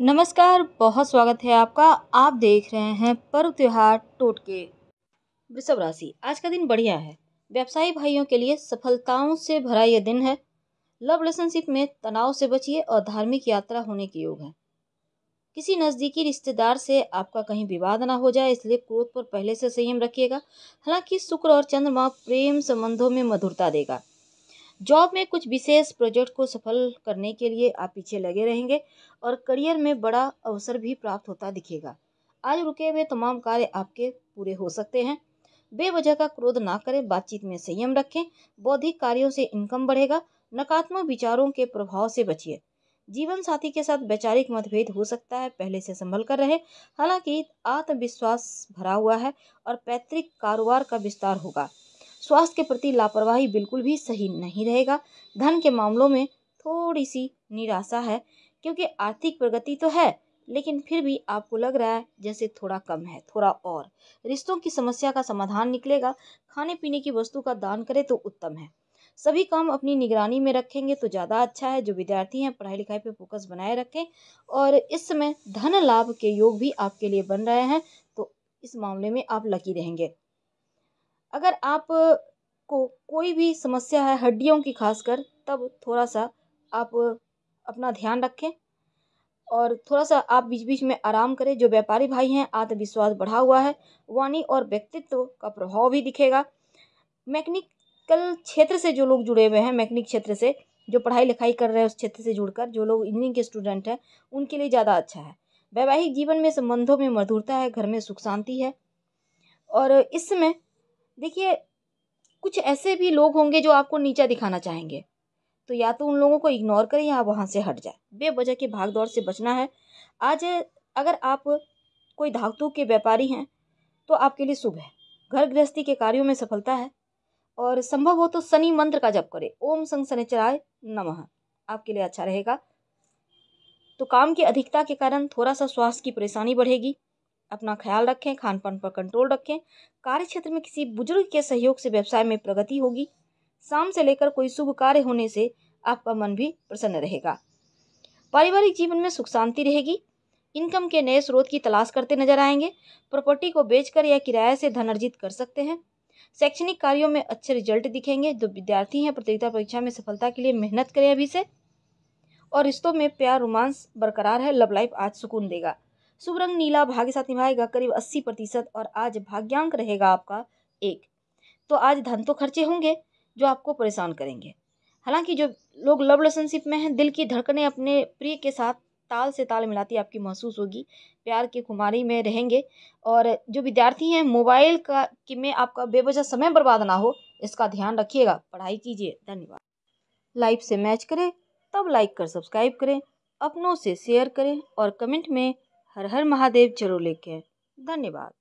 नमस्कार बहुत स्वागत है आपका आप देख रहे हैं पर्व त्यौहार टोटके वृषभ राशि आज का दिन बढ़िया है व्यवसायी भाइयों के लिए सफलताओं से भरा यह दिन है लव रिलेशनशिप में तनाव से बचिए और धार्मिक यात्रा होने के योग है किसी नज़दीकी रिश्तेदार से आपका कहीं विवाद ना हो जाए इसलिए क्रोध पर पहले से संयम रखिएगा हालांकि शुक्र और चंद्रमा प्रेम संबंधों में मधुरता देगा जॉब में कुछ विशेष प्रोजेक्ट को सफल करने के लिए आप पीछे लगे रहेंगे और करियर में बड़ा अवसर भी प्राप्त होता दिखेगा आज रुके हुए तमाम कार्य आपके पूरे हो सकते हैं बेवजह का क्रोध ना करें बातचीत में संयम रखें बौद्धिक कार्यों से इनकम बढ़ेगा नकारात्मक विचारों के प्रभाव से बचिए जीवन साथी के साथ वैचारिक मतभेद हो सकता है पहले से संभल कर रहे हालांकि आत्मविश्वास भरा हुआ है और पैतृक कारोबार का विस्तार होगा स्वास्थ्य के प्रति लापरवाही बिल्कुल भी सही नहीं रहेगा धन के मामलों में थोड़ी सी निराशा है क्योंकि आर्थिक प्रगति तो है लेकिन फिर भी आपको लग रहा है जैसे थोड़ा कम है थोड़ा और रिश्तों की समस्या का समाधान निकलेगा खाने पीने की वस्तु का दान करें तो उत्तम है सभी काम अपनी निगरानी में रखेंगे तो ज़्यादा अच्छा है जो विद्यार्थी हैं पढ़ाई लिखाई पे फोकस बनाए रखें और इस समय धन लाभ के योग भी आपके लिए बन रहे हैं तो इस मामले में आप लकी रहेंगे अगर आप को कोई भी समस्या है हड्डियों की खासकर तब थोड़ा सा आप अपना ध्यान रखें और थोड़ा सा आप बीच बीच में आराम करें जो व्यापारी भाई हैं आत्मविश्वास बढ़ा हुआ है वाणी और व्यक्तित्व का प्रभाव भी दिखेगा मैकेनिकल क्षेत्र से जो लोग जुड़े हुए हैं मैकेनिक क्षेत्र से जो पढ़ाई लिखाई कर रहे हैं उस क्षेत्र से जुड़कर जो लोग इंजीनियरिंग के स्टूडेंट हैं उनके लिए ज़्यादा अच्छा है वैवाहिक जीवन में संबंधों में मधुरता है घर में सुख शांति है और इस समय देखिए कुछ ऐसे भी लोग होंगे जो आपको नीचा दिखाना चाहेंगे तो या तो उन लोगों को इग्नोर करें या वहाँ से हट जाए बेवजह के भाग दौड़ से बचना है आज अगर आप कोई धातु के व्यापारी हैं तो आपके लिए शुभ है घर गृहस्थी के कार्यों में सफलता है और संभव हो तो शनि मंत्र का जप करें ओम संग शनिचराय नमः आपके लिए अच्छा रहेगा तो काम की अधिकता के कारण थोड़ा सा स्वास्थ्य की परेशानी बढ़ेगी अपना ख्याल रखें खान पान पर कंट्रोल रखें कार्य क्षेत्र में किसी बुजुर्ग के सहयोग से व्यवसाय में प्रगति होगी शाम से लेकर कोई शुभ कार्य होने से आपका मन भी प्रसन्न रहेगा पारिवारिक जीवन में सुख शांति रहेगी इनकम के नए स्रोत की तलाश करते नजर आएंगे प्रॉपर्टी को बेचकर या किराए से धन अर्जित कर सकते हैं शैक्षणिक कार्यों में अच्छे रिजल्ट दिखेंगे जो विद्यार्थी हैं प्रतियोगिता परीक्षा में सफलता के लिए मेहनत करें अभी से और रिश्तों में प्यार रोमांस बरकरार है लव लाइफ आज सुकून देगा शुभ रंग नीला भाग्य साथ निभाएगा करीब अस्सी प्रतिशत और आज भाग्यांक रहेगा आपका एक तो आज धन तो खर्चे होंगे जो आपको परेशान करेंगे हालांकि जो लोग लव रिलेशनशिप में हैं दिल की धड़कने अपने प्रिय के साथ ताल से ताल मिलाती आपकी महसूस होगी प्यार की खुमारी में रहेंगे और जो विद्यार्थी हैं मोबाइल का कि में आपका बेवजह समय बर्बाद ना हो इसका ध्यान रखिएगा पढ़ाई कीजिए धन्यवाद लाइव से मैच करें तब लाइक कर सब्सक्राइब करें अपनों से शेयर करें और कमेंट में हर हर महादेव जरूर आए धन्यवाद